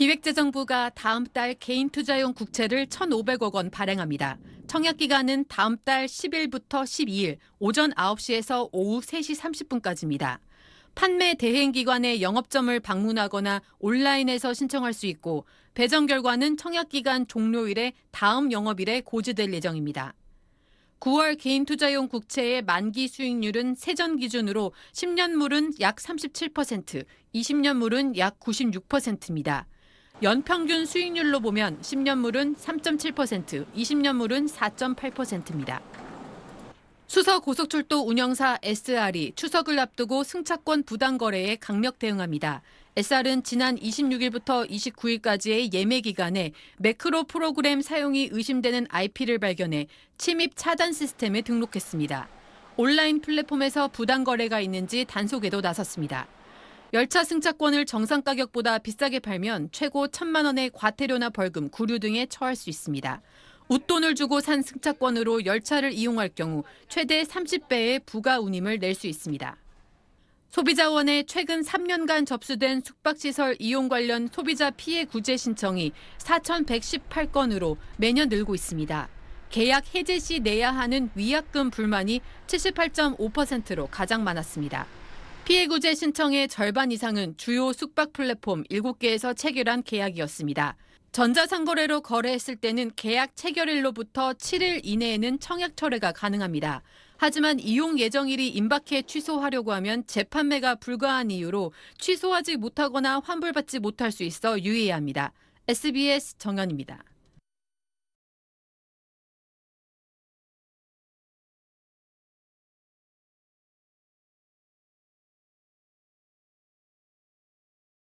기획재정부가 다음 달 개인 투자용 국채를 1,500억 원 발행합니다. 청약 기간은 다음 달 10일부터 12일 오전 9시에서 오후 3시 30분까지입니다. 판매 대행 기관의 영업점을 방문하거나 온라인에서 신청할 수 있고 배정 결과는 청약 기간 종료일에 다음 영업일에 고지될 예정입니다. 9월 개인 투자용 국채의 만기 수익률은 세전 기준으로 10년물은 약 37%, 20년물은 약 96%입니다. 연평균 수익률로 보면 10년물은 3.7%, 20년물은 4.8%입니다. 수서 고속철도 운영사 SR이 추석을 앞두고 승차권 부당 거래에 강력 대응합니다. SR은 지난 26일부터 29일까지의 예매 기간에 매크로 프로그램 사용이 의심되는 IP를 발견해 침입 차단 시스템에 등록했습니다. 온라인 플랫폼에서 부당 거래가 있는지 단속에도 나섰습니다. 열차 승차권을 정상 가격보다 비싸게 팔면 최고 천만 원의 과태료나 벌금, 구류 등에 처할 수 있습니다. 웃돈을 주고 산 승차권으로 열차를 이용할 경우 최대 30배의 부가 운임을 낼 수 있습니다. 소비자원에 최근 3년간 접수된 숙박시설 이용 관련 소비자 피해 구제 신청이 4,118건으로 매년 늘고 있습니다. 계약 해제 시 내야 하는 위약금 불만이 78.5%로 가장 많았습니다. 피해구제 신청의 절반 이상은 주요 숙박 플랫폼 7개에서 체결한 계약이었습니다. 전자상거래로 거래했을 때는 계약 체결일로부터 7일 이내에는 청약 철회가 가능합니다. 하지만 이용 예정일이 임박해 취소하려고 하면 재판매가 불가한 이유로 취소하지 못하거나 환불받지 못할 수 있어 유의해야 합니다. SBS 정현입니다